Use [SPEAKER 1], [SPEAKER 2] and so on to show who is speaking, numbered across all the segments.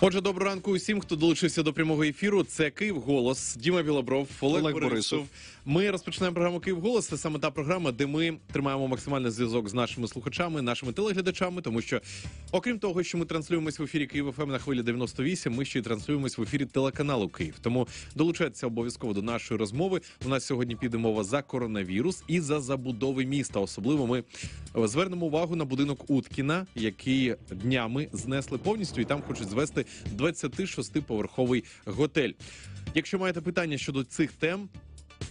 [SPEAKER 1] Отже, доброго ранку усім, хто долучився до прямого ефіру. Це Київ Голос, Діма Білобров, Олег, Олег Борисов. Борисов. Ми розпочинаємо програму Київ Голос. Це саме та програма, де ми тримаємо максимальний зв'язок з нашими слухачами, нашими телеглядачами. Тому що, окрім того, що ми транслюємось в ефірі Київ ФМ на хвилі 98, Ми ще й транслюємось в ефірі телеканалу Київ. Тому долучайтеся обов'язково до нашої розмови. У нас сьогодні піде мова за коронавірус і за забудови міста. Особливо ми звернемо увагу на будинок Уткіна, який днями знесли повністю, і там хочуть звести. 26-поверховий готель. Якщо маєте питання щодо цих тем,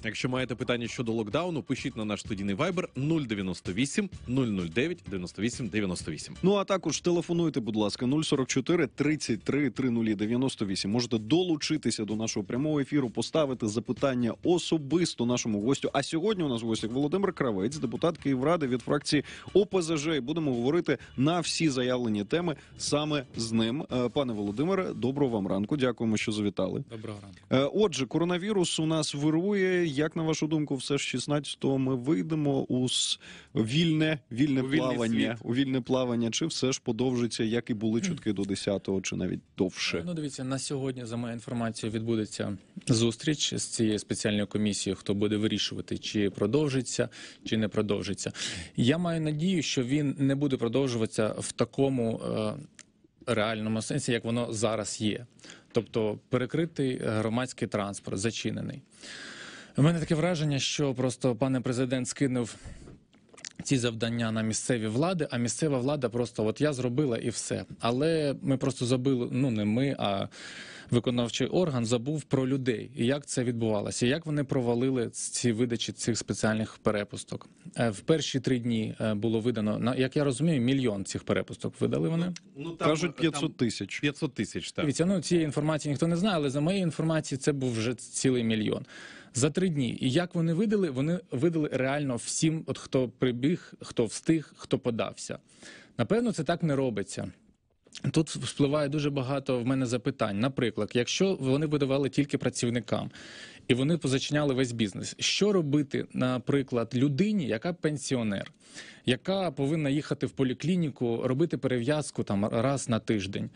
[SPEAKER 1] Якщо маєте питання щодо локдауну, пишіть на наш студійний вайбер 098 009 98 98.
[SPEAKER 2] Ну а також телефонуйте, будь ласка, 044 33 30 98. Можете долучитися до нашого прямого ефіру, поставити запитання особисто нашому гостю. А сьогодні у нас в гостях Володимир Кравець, депутат Київради від фракції ОПЗЖ. І будемо говорити на всі заявлені теми саме з ним. Е, пане Володимире, доброго вам ранку. Дякуємо, що завітали. Доброго ранку. Е, отже, коронавірус у нас вирує як на вашу думку, все ж 16-го ми вийдемо у вільне вільне у плавання світ. у вільне плавання, чи все ж подовжиться, як і були чутки до 10-го, чи навіть
[SPEAKER 3] довше? Ну дивіться на сьогодні. За моєю інформацією, відбудеться зустріч з цією спеціальною комісією, хто буде вирішувати, чи продовжиться, чи не продовжиться. Я маю надію, що він не буде продовжуватися в такому. Е, реальному сенсі, як воно зараз є, тобто перекритий громадський транспорт, зачинений. У мене таке враження, що просто пане президент скинув. Ці завдання на місцеві влади, а місцева влада просто от я зробила і все. Але ми просто забили. Ну не ми, а виконавчий орган забув про людей і як це відбувалося, як вони провалили ці видачі цих спеціальних перепусток. Е, в перші три дні е, було видано як я розумію, мільйон цих перепусток видали вони. Ну,
[SPEAKER 1] ну там, кажуть 500
[SPEAKER 3] е, тисяч 500 тисяч. Так. Дивіться, ну цієї інформації ніхто не знає, але за моєю інформацією, це був вже цілий мільйон. За три дні і як вони видали? Вони видали реально всім, от хто прибіг, хто встиг, хто подався. Напевно, це так не робиться. Тут впливає дуже багато в мене запитань. Наприклад, якщо вони видавали тільки працівникам і вони позачиняли весь бізнес, що робити, наприклад, людині, яка пенсіонер, яка повинна їхати в поліклініку, робити перев'язку там раз на тиждень.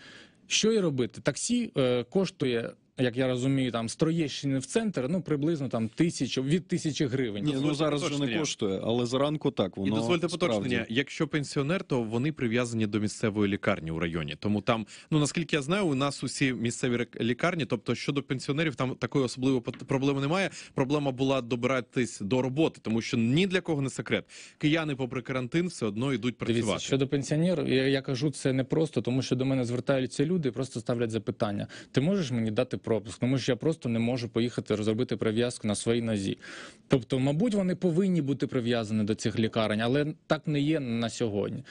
[SPEAKER 3] Що і робити? Таксі е, коштує як я розумію, там з Троєщини в центр, ну приблизно там тисячу від тисячі гривень. Ні, ну зараз вже не коштує,
[SPEAKER 1] але зранку так воно і дозвольте справді. Якщо пенсіонер, то вони прив'язані до місцевої лікарні у районі. Тому там, ну наскільки я знаю, у нас усі місцеві лікарні, тобто щодо пенсіонерів, там такої особливої проблеми немає. Проблема була добиратись до роботи, тому що ні для кого не секрет. Кияни, попри карантин, все одно
[SPEAKER 3] йдуть працювати. Дивіться, щодо пенсіонерів, я, я кажу це не просто, тому що до мене звертаються люди, просто ставлять запитання: ти можеш мені дати? пропуск, тому що я просто не можу поїхати розробити прив'язку на своїй нозі. Тобто, мабуть, вони повинні бути прив'язані до цих лікарень, але так не є на сьогодні.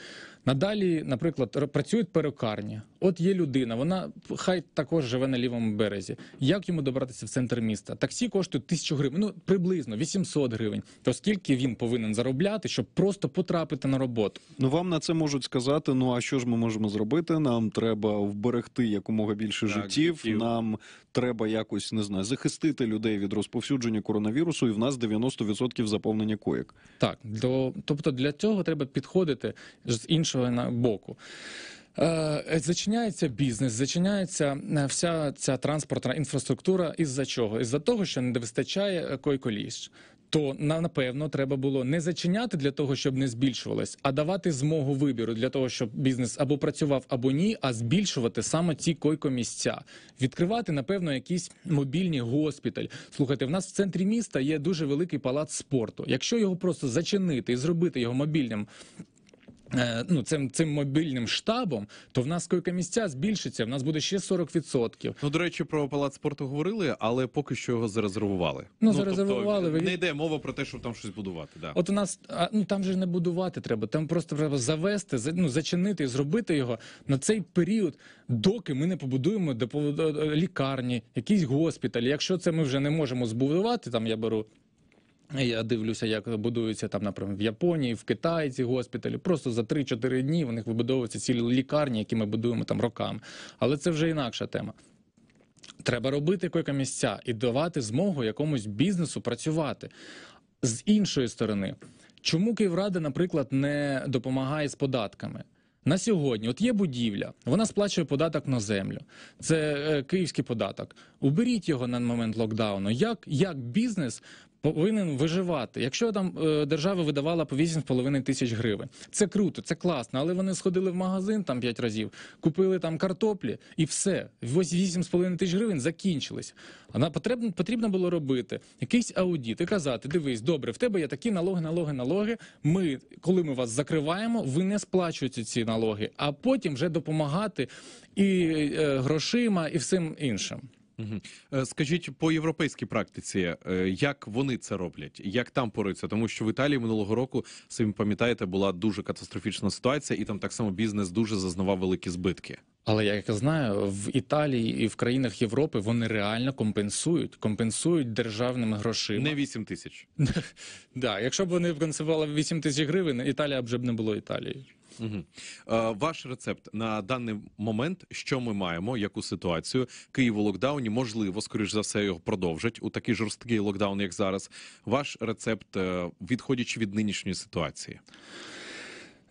[SPEAKER 3] Надалі, наприклад, працюють перукарні. От є людина, вона хай також живе на лівому березі. Як йому добратися в центр міста? Таксі коштує тисячу гривень, ну приблизно 800 гривень. То скільки він повинен заробляти, щоб просто потрапити на роботу?
[SPEAKER 2] Ну вам на це можуть сказати: ну а що ж ми можемо зробити? Нам треба вберегти якомога більше так, життів. Життів. Нам треба якось не знаю, захистити людей від розповсюдження
[SPEAKER 3] коронавірусу, і в нас 90% заповнення коїк. Так до тобто для цього треба підходити з іншого боку. Е, е, зачиняється бізнес, зачиняється е, вся ця транспортна інфраструктура. Із-за чого? Із-за того, що не вистачає койко-ліж. То напевно треба було не зачиняти для того, щоб не збільшувалось, а давати змогу вибіру для того, щоб бізнес або працював, або ні, а збільшувати саме ці койко-місця. Відкривати, напевно, якісь мобільні госпіталь. Слухайте, в нас в центрі міста є дуже великий палац спорту. Якщо його просто зачинити і зробити його мобільним. Е, ну, цим цим мобільним штабом, то в нас койка місця збільшиться. В нас буде ще 40%. Ну до речі, про палац спорту говорили, але поки що його зарезервували. Ну, ну тобто зарезервували. Тобто, ви... Не йде мова про те, щоб там щось будувати. Да. От у нас а ну там же не будувати треба. Там просто треба завести, ну зачинити і зробити його на цей період, доки ми не побудуємо е, е, лікарні, якісь госпіталі. Якщо це ми вже не можемо збудувати, там я беру я дивлюся, як будуються там, наприклад, в Японії, в Китаї ці госпіталі. Просто за 3-4 дні в них вибудовуються цілі лікарні, які ми будуємо там роками. Але це вже інакша тема. Треба робити койка місця і давати змогу якомусь бізнесу працювати. З іншої сторони, чому Київрада, наприклад, не допомагає з податками? На сьогодні, от є будівля, вона сплачує податок на землю. Це е, київський податок. Уберіть його на момент локдауну. Як як бізнес повинен виживати. Якщо там е, держава видавала по 8,5 тисяч гривень, це круто, це класно, але вони сходили в магазин там 5 разів, купили там картоплі і все. Ось 8,5 тисяч гривень закінчилися. А потрібно, потрібно було робити якийсь аудіт і казати: дивись, добре, в тебе є такі налоги, налоги, налоги. Ми, коли ми вас закриваємо, ви не сплачуєте ці налоги, а потім вже допомагати і е, грошима, і всім іншим.
[SPEAKER 1] Е, скажіть по європейській практиці, е, як вони це роблять, як там поруються? Тому що в Італії минулого року самі пам'ятаєте, була дуже
[SPEAKER 3] катастрофічна ситуація, і там так само бізнес дуже зазнавав великі збитки. Але як я знаю, в Італії і в країнах Європи вони реально компенсують, компенсують державними грошима. Не
[SPEAKER 1] 8 тисяч.
[SPEAKER 3] Так, якщо б вони компенсували 8 тисяч гривень, Італія б вже б не було
[SPEAKER 1] Італією. Угу. Ваш рецепт на даний момент, що ми маємо, яку ситуацію Київ у локдауні, можливо, скоріш за все його продовжать у такий жорсткий локдаун, як зараз. Ваш рецепт, е, відходячи від нинішньої ситуації.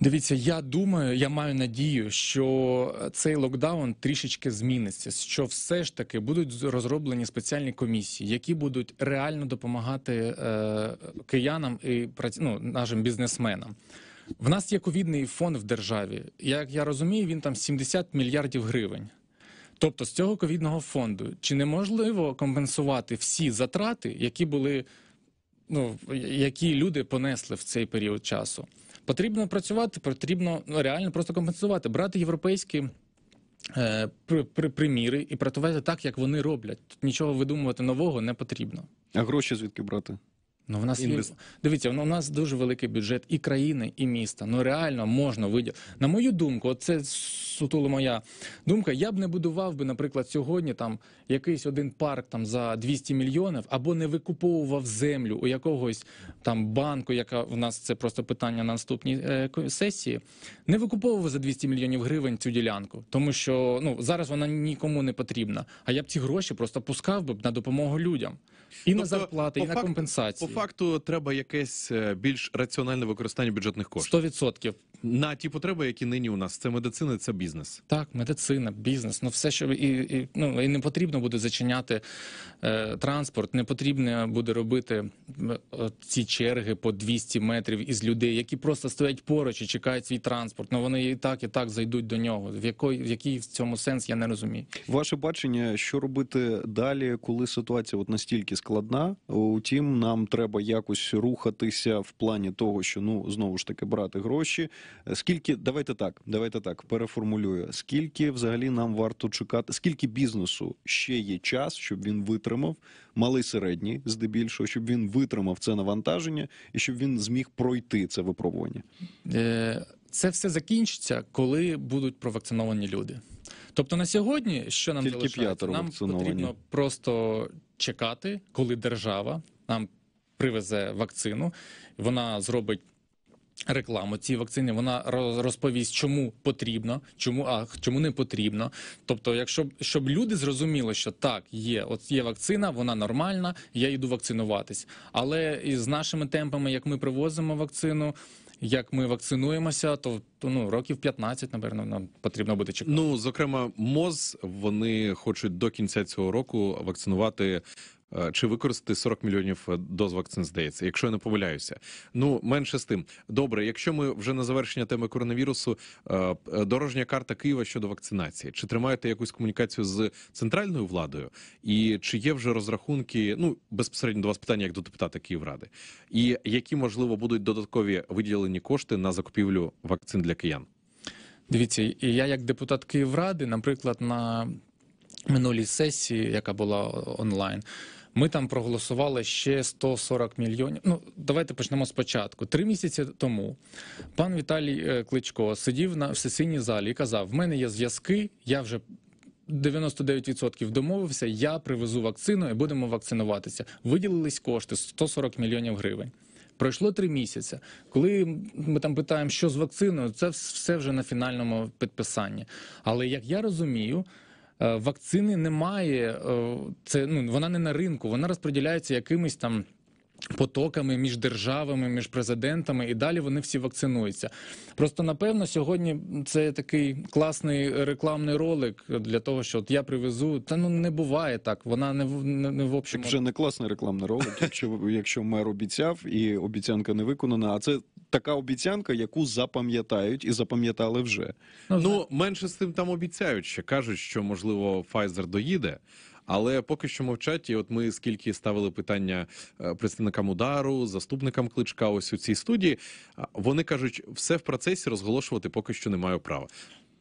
[SPEAKER 3] Дивіться, я думаю, я маю надію, що цей локдаун трішечки зміниться. Що все ж таки будуть розроблені спеціальні комісії, які будуть реально допомагати е, киянам і ну, нашим бізнесменам. В нас є ковідний фонд в державі. Як я розумію, він там 70 мільярдів гривень. Тобто з цього ковідного фонду чи неможливо компенсувати всі затрати, які були, ну які люди понесли в цей період часу? Потрібно працювати, потрібно ну, реально просто компенсувати, брати європейські е, при, при, приміри і працювати так, як вони роблять. Тут нічого видумувати нового не потрібно. А гроші звідки брати? Ну, в нас є... дивіться, ну, у нас дуже великий бюджет і країни, і міста. Ну реально можна виділити. На мою думку, це сутуло моя думка. Я б не будував би, наприклад, сьогодні там якийсь один парк там за 200 мільйонів, або не викуповував землю у якогось там банку, яка в нас це просто питання на наступній е, сесії. Не викуповував за 200 мільйонів гривень цю ділянку, тому що ну зараз вона нікому не потрібна. А я б ці гроші просто пускав би на допомогу людям і тобто, на зарплати, і на
[SPEAKER 1] компенсації. По факту треба якесь е, більш раціональне використання бюджетних коштів. 100%.
[SPEAKER 3] на ті потреби, які нині у нас це медицина, це бізнес. Так, медицина, бізнес. Ну все, що і, і ну і не потрібно буде зачиняти е, транспорт, не потрібно буде робити е, ці черги по 200 метрів із людей, які просто стоять поруч і чекають свій транспорт. Ну вони і так, і так зайдуть до нього. В якої в якій в цьому сенс я не розумію.
[SPEAKER 2] Ваше бачення, що робити далі, коли ситуація от настільки складна. Утім, нам треба якось рухатися в плані того, що ну знову ж таки брати гроші. Скільки давайте так, давайте так переформулюю. Скільки взагалі нам варто чекати? Скільки бізнесу ще є час, щоб він витримав, малий середній, здебільшого, щоб він витримав це навантаження і щоб він зміг пройти це випробування? Е,
[SPEAKER 3] це все закінчиться, коли будуть провакциновані люди. Тобто на сьогодні, що нам Тільки залишається? нам потрібно просто чекати, коли держава нам привезе вакцину, вона зробить. Рекламу цієї вакцини вона розповість, чому потрібно, чому а чому не потрібно. Тобто, якщо щоб люди зрозуміли, що так є, от є вакцина, вона нормальна, я йду вакцинуватись. Але з нашими темпами, як ми привозимо вакцину, як ми вакцинуємося, то ну років 15, напевно, нам потрібно буде чекати. Ну зокрема,
[SPEAKER 1] моз вони хочуть до кінця цього року вакцинувати Е, чи використати 40 мільйонів е, доз вакцин, здається, якщо я не помиляюся. Ну менше з тим. Добре, якщо ми вже на завершення теми коронавірусу, е, дорожня карта Києва щодо вакцинації, чи тримаєте якусь комунікацію з центральною владою, і чи є вже розрахунки? Ну безпосередньо до вас питання як до депутата Київради, і які можливо будуть додаткові виділені кошти на закупівлю вакцин
[SPEAKER 3] для киян? Дивіться, і я як депутат Київради, наприклад, на минулій сесії, яка була онлайн. Ми там проголосували ще 140 мільйонів. Ну давайте почнемо спочатку. Три місяці тому пан Віталій е, Кличко сидів на в сесійній залі і казав: в мене є зв'язки, я вже. 99% домовився, я привезу вакцину і будемо вакцинуватися. Виділились кошти 140 мільйонів гривень. Пройшло три місяці. Коли ми там питаємо, що з вакциною, це все вже на фінальному підписанні. Але як я розумію, Е, вакцини немає. Е, це ну вона не на ринку, вона розподіляється якимись там. Потоками між державами, між президентами і далі вони всі вакцинуються. Просто напевно, сьогодні це такий класний рекламний ролик для того, що от я привезу. Та ну не буває так. Вона не в не, не в общем. Так вже не класний рекламний ролик. Якщо
[SPEAKER 2] якщо мер обіцяв і обіцянка не виконана, а це така обіцянка, яку запам'ятають
[SPEAKER 1] і запам'ятали вже. Ну, ну менше з тим там обіцяють ще кажуть, що можливо Pfizer доїде. Але поки що мовчать, і от ми скільки ставили питання е, представникам удару, заступникам кличка, ось у цій студії, вони кажуть, все в процесі розголошувати поки що не маю права.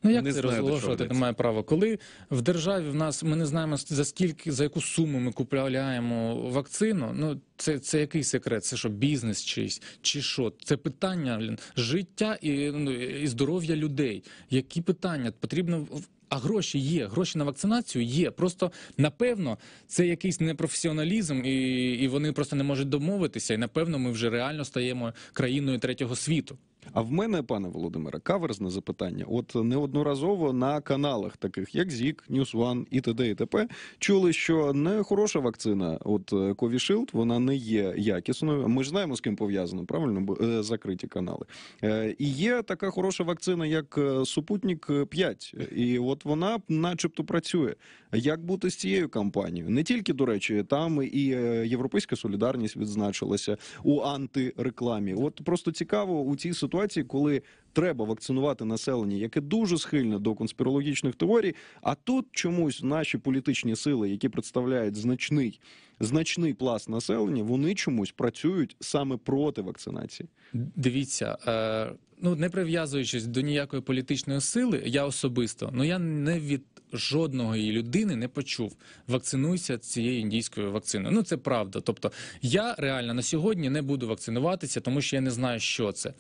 [SPEAKER 3] Ну як не це розголошувати немає права. Коли в державі в нас ми не знаємо за скільки за яку суму ми купляємо вакцину. Ну це це який секрет? Це що бізнес чийсь чи що? Це питання життя і ну, і здоров'я людей. Які питання потрібно а гроші є, гроші на вакцинацію є. Просто напевно, це якийсь непрофесіоналізм, і і вони просто не можуть домовитися. І напевно, ми вже реально стаємо країною третього світу. А в мене, пане Володимире,
[SPEAKER 2] каверзне запитання. От неодноразово на каналах, таких як Зік, Ньюс Ван і т.д. і т.п. чули, що не хороша вакцина, от е, Ковішилд, вона не є якісною. Ми ж знаємо з ким пов'язано, правильно Бо е, закриті канали. Е, і є така хороша вакцина, як супутник 5 і от вона, начебто, працює. Як бути з цією кампанією? Не тільки до речі, там і європейська солідарність відзначилася у антирекламі. От просто цікаво у цій ситуації ситуації, коли треба вакцинувати населення, яке дуже схильне до конспірологічних теорій. А тут чомусь наші політичні сили, які представляють значний значний пласт населення, вони чомусь працюють саме проти вакцинації.
[SPEAKER 3] Дивіться. Е... Ну, не прив'язуючись до ніякої політичної сили, я особисто ну я не від жодного людини не почув. Вакцинуйся цією індійською вакциною. Ну це правда. Тобто, я реально на сьогодні не буду вакцинуватися, тому що я не знаю, що це.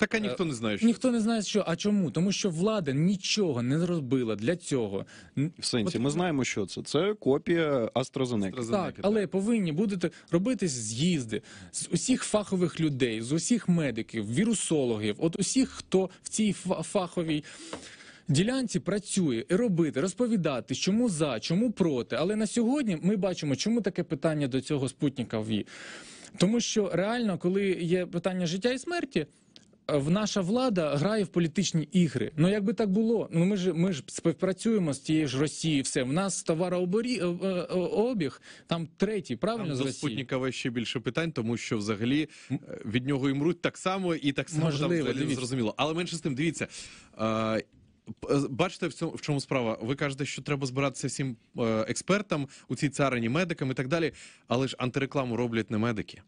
[SPEAKER 3] Така е, ніхто не знає, що ніхто не знає, що а чому, тому що влада нічого не зробила для цього. В сенсі От... ми знаємо, що це Це копія AstraZeneca. AstraZeneca так, але повинні будете робити з'їзди з усіх фахових людей, з усіх медиків, вірусологів, от усіх, хто в цій фаховій. Ділянці працює і робити, розповідати, чому за, чому проти. Але на сьогодні ми бачимо, чому таке питання до цього спутника ВІ. Тому що реально, коли є питання життя і смерті. Е, в наша влада грає в політичні ігри. Ну якби так було, ну ми ж ми ж співпрацюємо з тією ж Росією. Все в нас е, е, обіг. там третій, правильно там з Росії? ще більше
[SPEAKER 1] питань, тому що взагалі від нього і мруть так само, і так само Можливо, там не зрозуміло. Але менше з тим, дивіться. Е, Бачите, в цьому в чому справа? Ви кажете, що треба збиратися всім експертам у цій царині медикам і так далі. Але ж антирекламу роблять не медики.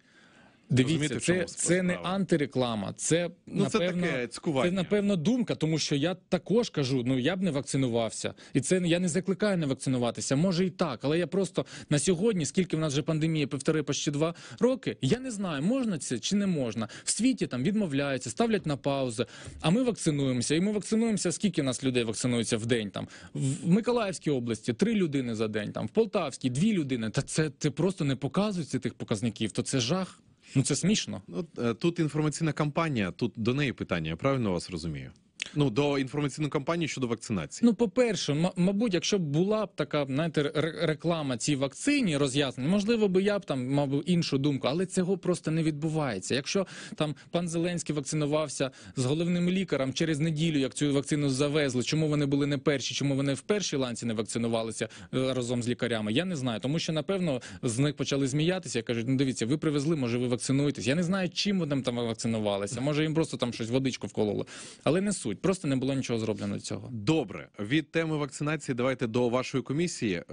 [SPEAKER 3] Дивіться, це це не антиреклама, це ну, напевно це, таке це напевно думка, тому що я також кажу: ну я б не вакцинувався, і це я не закликаю не вакцинуватися. Може і так, але я просто на сьогодні, скільки в нас вже пандемія, півтори почти два роки, я не знаю, можна це чи не можна. В світі там відмовляються, ставлять на паузи. А ми вакцинуємося, і ми вакцинуємося. Скільки нас людей вакцинується в день? Там в Миколаївській області три людини за день, там в Полтавській дві людини. Та це це просто не показується тих показників, то це жах. Ну це смішно. Ну
[SPEAKER 1] е, Тут інформаційна кампанія, тут до неї питання. Я правильно вас розумію?
[SPEAKER 3] Ну до інформаційної кампанії щодо вакцинації. Ну, по перше, мабуть, якщо б була б така знаєте, реклама цій вакцині роз'яснення, можливо, би я б там мав іншу думку, але цього просто не відбувається. Якщо там пан Зеленський вакцинувався з головним лікарем через неділю, як цю вакцину завезли, чому вони були не перші, чому вони в першій ланці не вакцинувалися е, разом з лікарями? Я не знаю, тому що напевно з них почали зміятися. і кажуть, ну дивіться, ви привезли, може, ви вакцинуєтесь. Я не знаю, чим вони там вакцинувалися. Може, їм просто там щось водичку вкололо, але не суть просто не було нічого зроблено цього. Добре, від теми вакцинації давайте до вашої
[SPEAKER 1] комісії, е,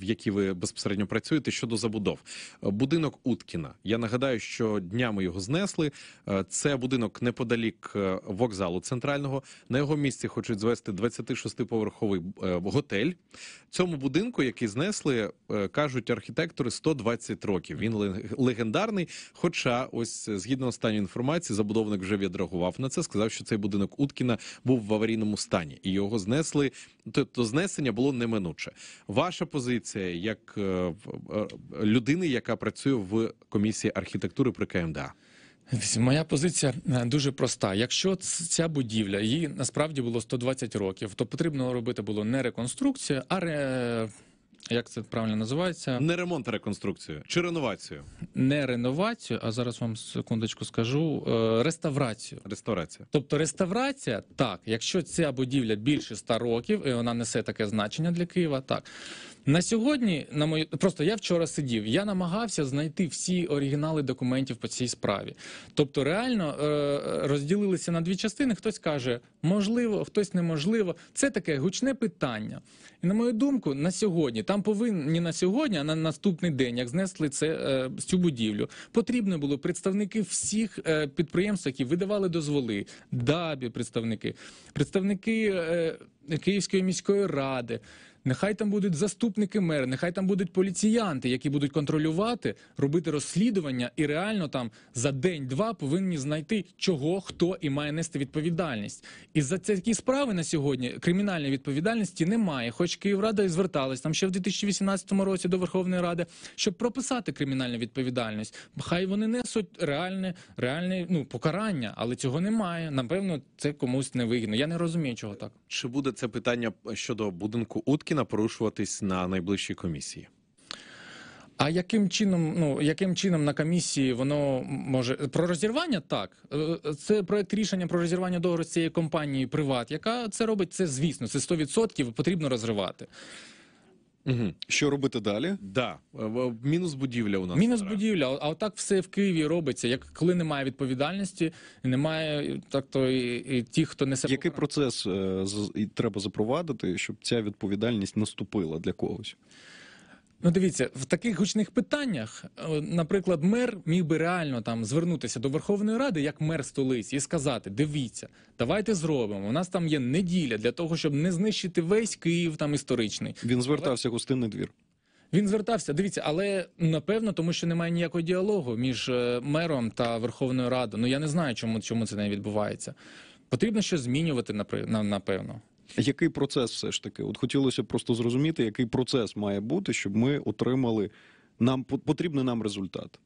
[SPEAKER 1] в якій ви безпосередньо працюєте щодо забудов. Е, будинок Уткіна. Я нагадаю, що днями його знесли. Е, це будинок неподалік вокзалу центрального. На його місці хочуть звести 26-поверховий готель. Цьому будинку, який знесли, кажуть архітектори 120 років. Він легендарний. Хоча, ось згідно останньої інформації, забудовник вже відреагував на це. Сказав, що цей будинок Уткіна був в аварійному стані, і його знесли. Тобто знесення було неминуче. Ваша позиція як е, е, людини, яка працює в комісії
[SPEAKER 3] архітектури при КМДА. Моя позиція е, дуже проста. Якщо ця будівля їй насправді було 120 років, то потрібно робити було не реконструкцію, а ре як це правильно називається? Не ремонт, а реконструкцію чи реновацію? Не реновацію, а зараз вам секундочку скажу е, реставрацію. Реставрація. Тобто реставрація, так, якщо ця будівля більше 100 років, і вона несе таке значення для Києва, так. На сьогодні, на мою просто я вчора сидів. Я намагався знайти всі оригінали документів по цій справі. Тобто, реально е, розділилися на дві частини. Хтось каже, можливо, хтось неможливо. Це таке гучне питання. І на мою думку, на сьогодні там повинні на сьогодні, а на наступний день, як знесли це е, цю будівлю, потрібно було представники всіх е, підприємств, які видавали дозволи, дабі, представники, представники е, Київської міської ради. Нехай там будуть заступники мера, нехай там будуть поліціянти, які будуть контролювати, робити розслідування, і реально там за день-два повинні знайти, чого хто і має нести відповідальність. І за такі справи на сьогодні кримінальної відповідальності немає. Хоч Київрада і зверталась там ще в 2018 році до Верховної Ради, щоб прописати кримінальну відповідальність. Хай вони несуть реальне, реальне ну покарання, але цього немає. Напевно, це комусь не вигідно. Я не розумію, чого так.
[SPEAKER 1] Чи буде це питання щодо будинку Уткіна? Нікіна порушуватись
[SPEAKER 3] на найближчій комісії. А яким чином, ну яким чином на комісії воно може про розірвання? Так е, це проект рішення про розірвання договору з цієї компанії Приват, яка це робить, це звісно, це 100% потрібно розривати. Угу. Що робити далі? Да, е, мінус будівля у нас мінус стара. будівля. А отак все в Києві робиться. Як коли немає відповідальності, немає е, так то і, і ті, хто несе який покарання. процес е, з, і треба запровадити, щоб ця відповідальність наступила для когось. Ну, дивіться, в таких гучних питаннях, е, наприклад, мер міг би реально там звернутися до Верховної Ради як мер столиці і сказати: дивіться, давайте зробимо. У нас там є неділя для того, щоб не знищити весь Київ там історичний. Він звертався в гостинний двір. Він звертався. Дивіться, але напевно, тому що немає ніякого діалогу між е, мером та Верховною Радою. Ну я не знаю, чому чому це не відбувається. Потрібно щось змінювати, напевно.
[SPEAKER 2] Який процес все ж таки? От хотілося просто зрозуміти, який процес має бути, щоб ми отримали нам потрібний нам результат.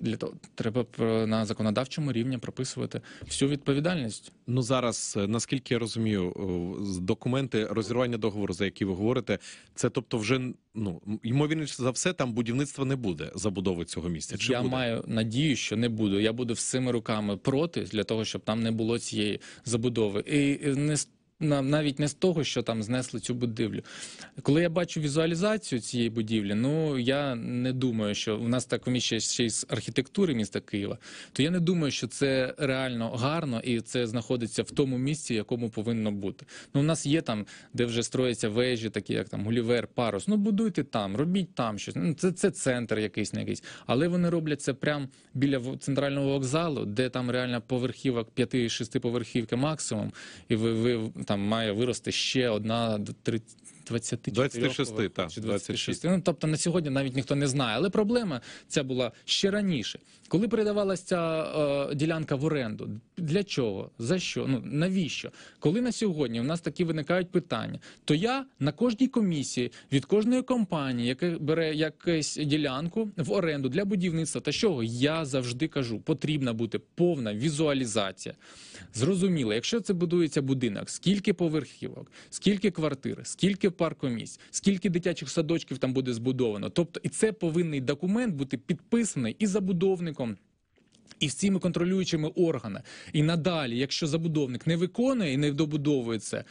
[SPEAKER 2] Для
[SPEAKER 1] того треба
[SPEAKER 3] на законодавчому рівні прописувати всю відповідальність. Ну зараз,
[SPEAKER 1] е, наскільки я розумію, е, документи розірвання договору, за які ви говорите, це тобто,
[SPEAKER 3] вже ну ймовірніше за все, там будівництва не буде забудови цього місця. Чи я буде? маю надію, що не буду. Я буду всіми руками проти для того, щоб там не було цієї забудови. І не навіть не з того, що там знесли цю будівлю. Коли я бачу візуалізацію цієї будівлі, ну я не думаю, що у нас так вміщає ще й з архітектури міста Києва, то я не думаю, що це реально гарно і це знаходиться в тому місці, якому повинно бути. Ну у нас є там, де вже строяться вежі, такі як там Гулівер, парус. Ну будуйте там, робіть там щось. Ну це це центр, якийсь не якийсь, але вони роблять це прямо біля центрального вокзалу, де там реально поверхівок 5-6 поверхівки максимум, і ви ви там має вирости ще одна 24 26, та, чи 26. Ну, тобто на сьогодні навіть ніхто не знає. Але проблема ця була ще раніше, коли передавалася ця е, ділянка в оренду. Для чого? За що? Ну навіщо? Коли на сьогодні у нас такі виникають питання, то я на кожній комісії від кожної компанії, яка бере якусь ділянку в оренду для будівництва, та чого я завжди кажу, потрібна бути повна візуалізація. Зрозуміло, якщо це будується будинок, скільки поверхівок, скільки квартир, скільки паркомісць, скільки дитячих садочків там буде збудовано. Тобто, і це повинний документ бути підписаний і забудовником. І з цими контролюючими органами. І надалі, якщо забудовник не виконує і не добудовує це,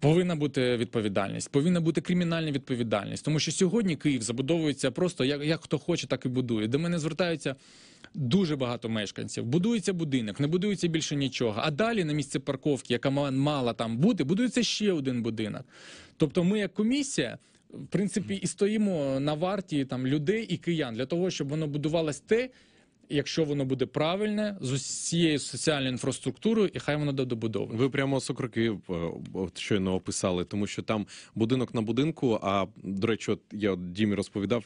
[SPEAKER 3] повинна бути відповідальність, повинна бути кримінальна відповідальність. Тому що сьогодні Київ забудовується просто як як хто хоче, так і будує. До мене звертаються дуже багато мешканців. Будується будинок, не будується більше нічого. А далі на місці парковки, яка мала там бути, будується ще один будинок. Тобто, ми як комісія. В принципі, і стоїмо на варті там людей і киян для того, щоб воно будувалось те, якщо воно буде правильне з усією соціальною інфраструктурою, і хай воно добудоване.
[SPEAKER 1] Ви прямо сокроки е, щойно описали, тому що там будинок на будинку. А до речі, от я Дімі розповідав.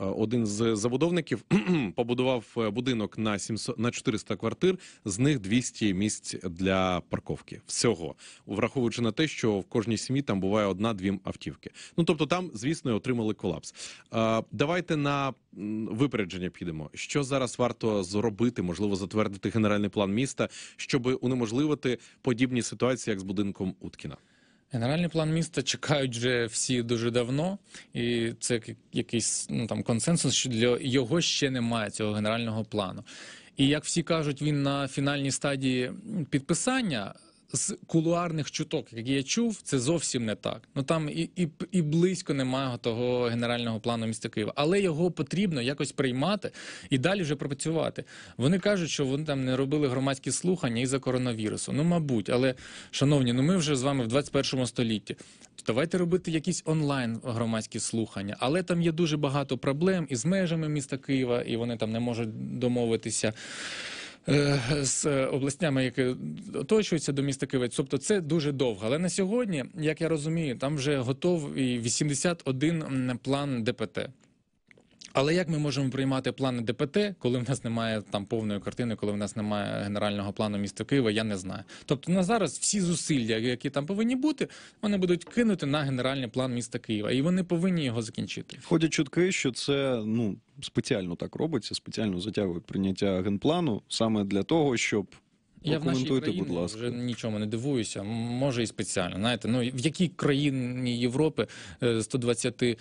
[SPEAKER 1] Е, один з забудовників побудував е, будинок на 700, на 400 квартир, з них 200 місць для парковки. Всього враховуючи на те, що в кожній сім'ї там буває одна-дві автівки. Ну тобто, там, звісно, отримали колапс. Е, давайте на випередження підемо. Що зараз варто зробити, можливо, затвердити генеральний план міста, щоб унеможливити подібні ситуації, як з будинком Уткіна.
[SPEAKER 3] Генеральний план міста чекають вже всі дуже давно, і це якийсь ну там консенсус, що для його ще немає цього генерального плану. І як всі кажуть, він на фінальній стадії підписання з кулуарних чуток, які я чув, це зовсім не так. Ну там і і, і близько немає того генерального плану міста Києва, але його потрібно якось приймати і далі вже пропрацювати. Вони кажуть, що вони там не робили громадські слухання і за коронавірусу. Ну, мабуть, але шановні, ну ми вже з вами в 21 столітті. Давайте робити якісь онлайн громадські слухання, але там є дуже багато проблем із межами міста Києва, і вони там не можуть домовитися. Е, з обласнями, які оточуються до міста Кивець. Тобто це дуже довго. Але на сьогодні, як я розумію, там вже готов і 81 план ДПТ. Але як ми можемо приймати плани ДПТ, коли в нас немає там повної картини, коли в нас немає генерального плану міста Києва, я не знаю. Тобто на зараз всі зусилля, які там повинні бути, вони будуть кинути на генеральний план міста Києва, і вони повинні його закінчити.
[SPEAKER 2] Ходять чутки, що це ну спеціально так робиться, спеціально затягують
[SPEAKER 3] прийняття генплану саме для того, щоб. Я в нашій країні будь ласка. вже нічому не дивуюся. Може і спеціально. Знаєте, ну в якій країні Європи 120 е,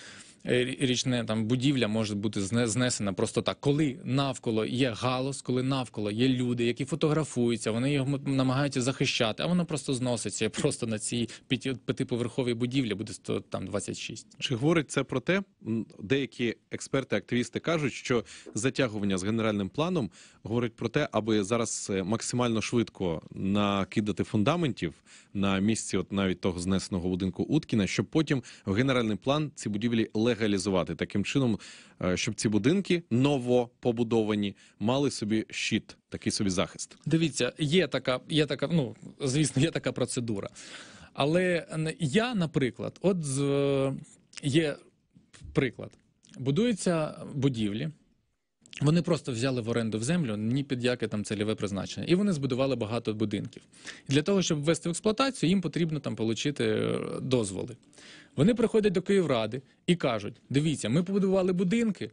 [SPEAKER 3] Е, річне там будівля може бути знесена просто так, коли навколо є галос, коли навколо є люди, які фотографуються, вони його намагаються захищати, а воно просто зноситься просто на цій п'ятиповерховій будівлі буде 100, там 26. Чи
[SPEAKER 1] говорить це про те? Деякі експерти, активісти кажуть, що затягування з генеральним планом говорить про те, аби зараз е, максимально швидко накидати фундаментів на місці, от навіть того знесеного будинку Уткіна, щоб потім в генеральний план ці будівлі легко легалізувати таким чином, е, щоб ці будинки новопобудовані
[SPEAKER 3] мали собі щит, такий собі захист. Дивіться, є така, є така. Ну звісно, є така процедура. Але я, наприклад, от з е, є приклад: будуються будівлі. Вони просто взяли в оренду в землю ні під яке там цільове призначення, і вони збудували багато будинків. І для того, щоб ввести в експлуатацію, їм потрібно там отримати е, дозволи. Вони приходять до Київради і кажуть: дивіться, ми побудували будинки,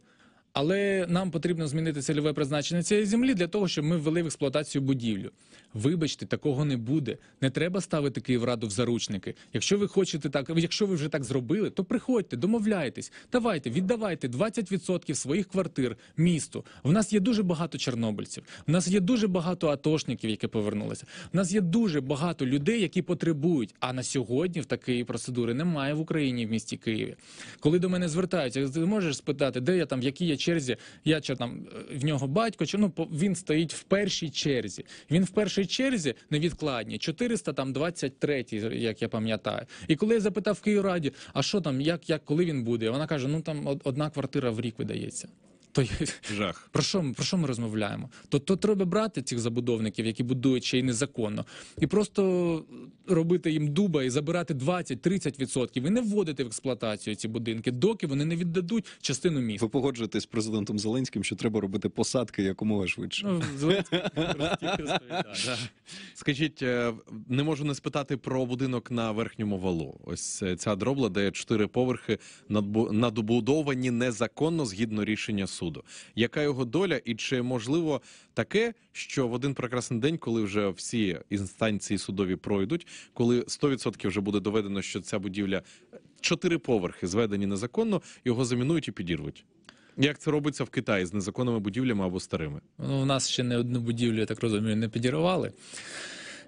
[SPEAKER 3] але нам потрібно змінити цільове призначення цієї землі для того, щоб ми ввели в експлуатацію будівлю. Вибачте, такого не буде. Не треба ставити Київраду в заручники. Якщо ви хочете так, якщо ви вже так зробили, то приходьте, домовляйтесь, давайте, віддавайте 20% своїх квартир місту. В нас є дуже багато чорнобильців. В нас є дуже багато атошників, які повернулися. В нас є дуже багато людей, які потребують. А на сьогодні в такої процедури немає в Україні в місті Києві. Коли до мене звертаються, ти можеш спитати, де я там, які я черзі. Я чи там е, в нього батько, чи ну він стоїть в першій черзі. Він в першій черзі невідкладні, 423, як я пам'ятаю. І коли я запитав в Київраді, а що там, як, як, коли він буде? Вона каже: ну там одна квартира в рік видається то Жах. про що про що ми розмовляємо? То то треба брати цих забудовників, які будують ще й незаконно, і просто робити їм дуба і забирати 20-30% і не вводити в експлуатацію ці будинки, доки вони не віддадуть частину міста. Ви погоджуєтесь з президентом Зеленським, що треба робити посадки
[SPEAKER 1] якомога швидше. Ну, Зеленський Скажіть, е, не можу не спитати про будинок на верхньому валу. Ось е, ця дробла, де чотири поверхи надбудовані незаконно згідно рішення суду суду. Яка його доля, і чи можливо таке, що в один прекрасний день, коли вже всі інстанції судові пройдуть, коли 100% вже буде доведено, що ця будівля чотири поверхи зведені незаконно, його замінують і підірвуть. Як це робиться в Китаї з незаконними будівлями або старими?
[SPEAKER 3] Ну у нас ще не одну будівлю, я так розумію, не підірвали.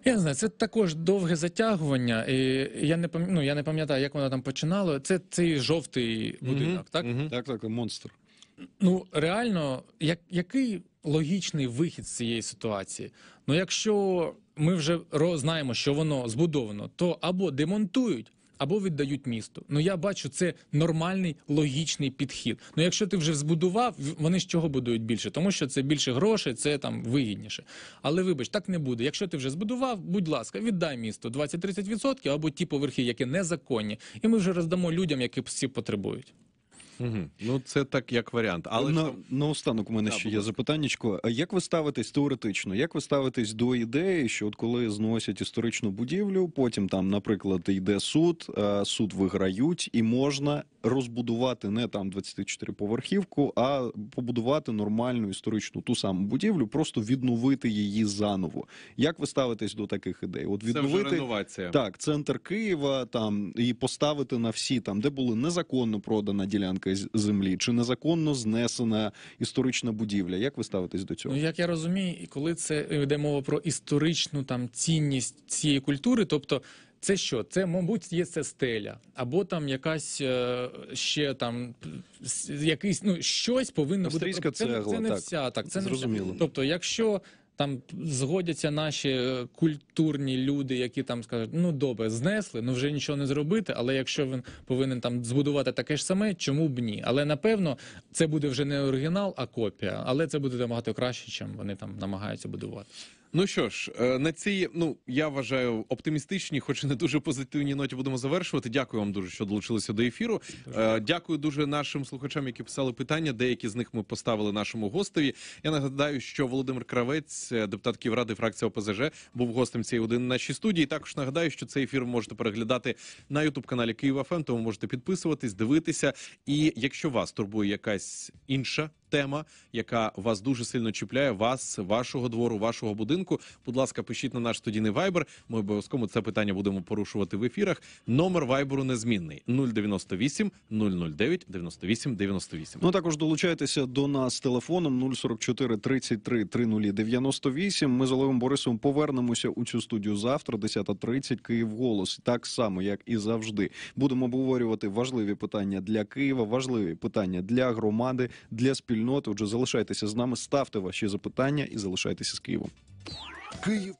[SPEAKER 3] Я не знаю, це також довге затягування. І Я не пам'ятаю, ну, я не пам'ятаю, як воно там починало. Це цей жовтий будинок, угу, так? Угу. Так, так, монстр. Ну реально, як, який логічний вихід з цієї ситуації? Ну, якщо ми вже знаємо, що воно збудовано, то або демонтують. Або віддають місту. Ну я бачу, це нормальний логічний підхід. Ну якщо ти вже збудував, вони з чого будують більше, тому що це більше грошей, це там вигідніше. Але вибач, так не буде. Якщо ти вже збудував, будь ласка, віддай місту 20-30% або ті поверхи, які незаконні, і ми вже роздамо людям, які всі потребують. Угу. Ну це так як варіант. Але
[SPEAKER 2] на, там... на останок у мене да, ще є запитаннячко. А як ви ставитесь теоретично? Як ви ставитесь до ідеї, що от коли зносять історичну будівлю, потім там, наприклад, йде суд, суд виграють, і можна розбудувати не там 24 поверхівку, а побудувати нормальну історичну ту саму будівлю, просто відновити її заново. Як ви ставитесь до таких ідей? От відновити це вже реновація. так центр Києва, там і поставити на всі там, де були незаконно продана ділянка землі, чи незаконно знесена історична будівля. Як ви ставитесь до
[SPEAKER 3] цього? Ну як я розумію, і коли це е, йде мова про історичну там цінність цієї культури, тобто. Це що? Це, мабуть, є це стеля, або там якась е, ще там якийсь ну щось повинно Австрійська бути. Це, це не так. вся так. Це зрозуміло. Не вся. Тобто, якщо. Там згодяться наші е, культурні люди, які там скажуть: ну добре, знесли, ну вже нічого не зробити. Але якщо він повинен там збудувати таке ж саме, чому б ні? Але напевно це буде вже не оригінал, а копія. Але це буде набагато краще, чим вони там намагаються будувати.
[SPEAKER 1] Ну що ж, е, на цій, ну я вважаю оптимістичні, хоч і не дуже позитивні ноті будемо завершувати. Дякую вам дуже, що долучилися до ефіру. Дуже е, Дякую дуже нашим слухачам, які писали питання. Деякі з них ми поставили нашому гостеві. Я нагадаю, що Володимир Кравець, е, депутат ради, фракція ОПЗЖ, був гостем цієї години нашій студії. Також нагадаю, що цей ефір можете переглядати на Ютуб каналі Києва Київ.ФМ, ем. тому можете підписуватись, дивитися. І якщо вас турбує якась інша тема, яка вас дуже сильно чіпляє, вас, вашого двору, вашого будинку. Будь ласка, пишіть на наш студійний вайбер. Ми обов'язково це питання будемо порушувати в ефірах. Номер вайберу незмінний 098 009 98 98.
[SPEAKER 2] Ну також долучайтеся до нас телефоном 044 33 30 98. Ми з Олегом Борисовим повернемося у цю студію завтра, 10.30, Київ голос, так само як і завжди. Будемо обговорювати важливі питання для Києва, важливі питання для громади, для спільноти спільнот. Отже, залишайтеся з нами, ставте ваші запитання і залишайтеся з Києвом. Київ.